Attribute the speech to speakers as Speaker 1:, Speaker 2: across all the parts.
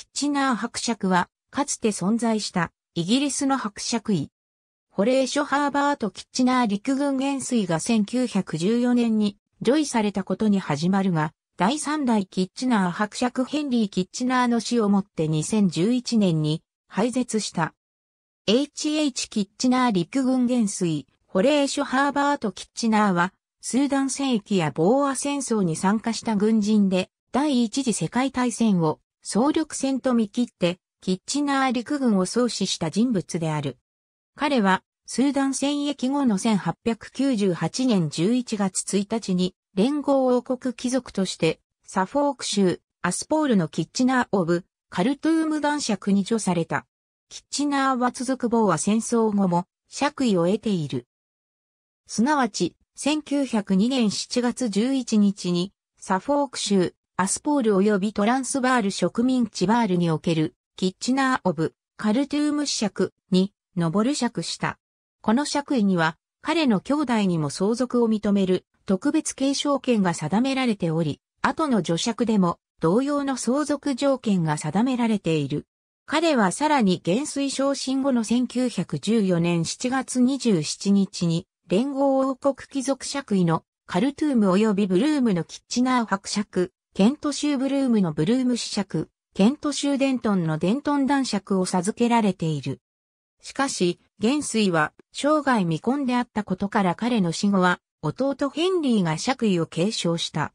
Speaker 1: キッチナー伯爵は、かつて存在したイギリスの伯爵位。ホレーショ・ハーバート・キッチナー陸軍元帥が1914年に除位されたことに始まるが、第3代キッチナー伯爵ヘンリー・キッチナーの死をもって2011年に廃絶した。H.H. キッチナー陸軍元帥、ホレーショ・ハーバート・キッチナーは、スーダン戦役やボーア戦争に参加した軍人で、第一次世界大戦を総力戦と見切って、キッチナー陸軍を創始した人物である。彼は、スーダン戦役後の1898年11月1日に、連合王国貴族として、サフォーク州、アスポールのキッチナー・オブ、カルトゥーム男爵に助された。キッチナーは続く某は戦争後も、爵位を得ている。すなわち、1902年7月11日に、サフォーク州、アスポール及びトランスバール植民地バールにおける、キッチナー・オブ、カルトゥーム尺に、上る尺した。この爵位には、彼の兄弟にも相続を認める特別継承権が定められており、後の助尺でも同様の相続条件が定められている。彼はさらに減衰昇進後の1914年7月27日に連合王国貴族爵位のカルトゥーム及びブルームのキッチナー伯爵ケント州ブルームのブルーム子爵、ケント州デントンのデントン男爵を授けられている。しかし、元帥は生涯未婚であったことから彼の死後は弟ヘンリーが爵位を継承した。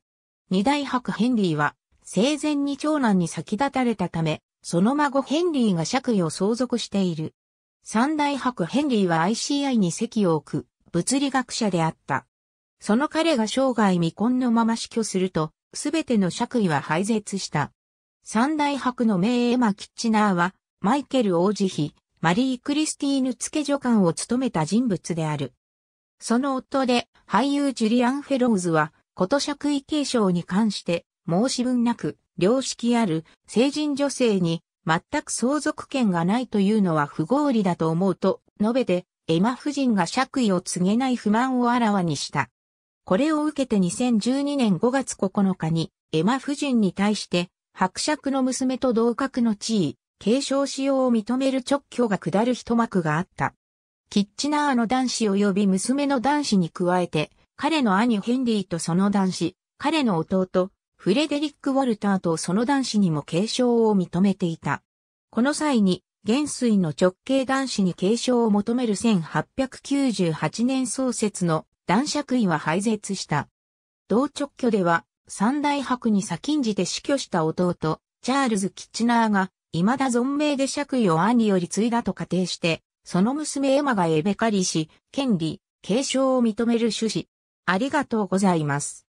Speaker 1: 二代伯ヘンリーは生前に長男に先立たれたため、その孫ヘンリーが爵位を相続している。三代伯ヘンリーは ICI に席を置く物理学者であった。その彼が生涯未婚のまま死去すると、すべての爵位は廃絶した。三大伯の名エマ・キッチナーは、マイケル王子妃、マリー・クリスティーヌ付助官を務めた人物である。その夫で、俳優ジュリアン・フェローズは、こと爵位継承に関して、申し分なく、良識ある成人女性に全く相続権がないというのは不合理だと思うと述べて、エマ夫人が爵位を告げない不満をあらわにした。これを受けて2012年5月9日に、エマ夫人に対して、伯爵の娘と同格の地位、継承使用を認める直挙が下る一幕があった。キッチナーの男子及び娘の男子に加えて、彼の兄ヘンリーとその男子、彼の弟、フレデリック・ウォルターとその男子にも継承を認めていた。この際に、元帥の直系男子に継承を求める1898年創設の男爵位は廃絶した。同直居では、三大伯に先んじて死去した弟、チャールズ・キッチナーが、未だ存命で爵位を兄より継いだと仮定して、その娘エマがエベカリし、権利、継承を認める趣旨。ありがとうございます。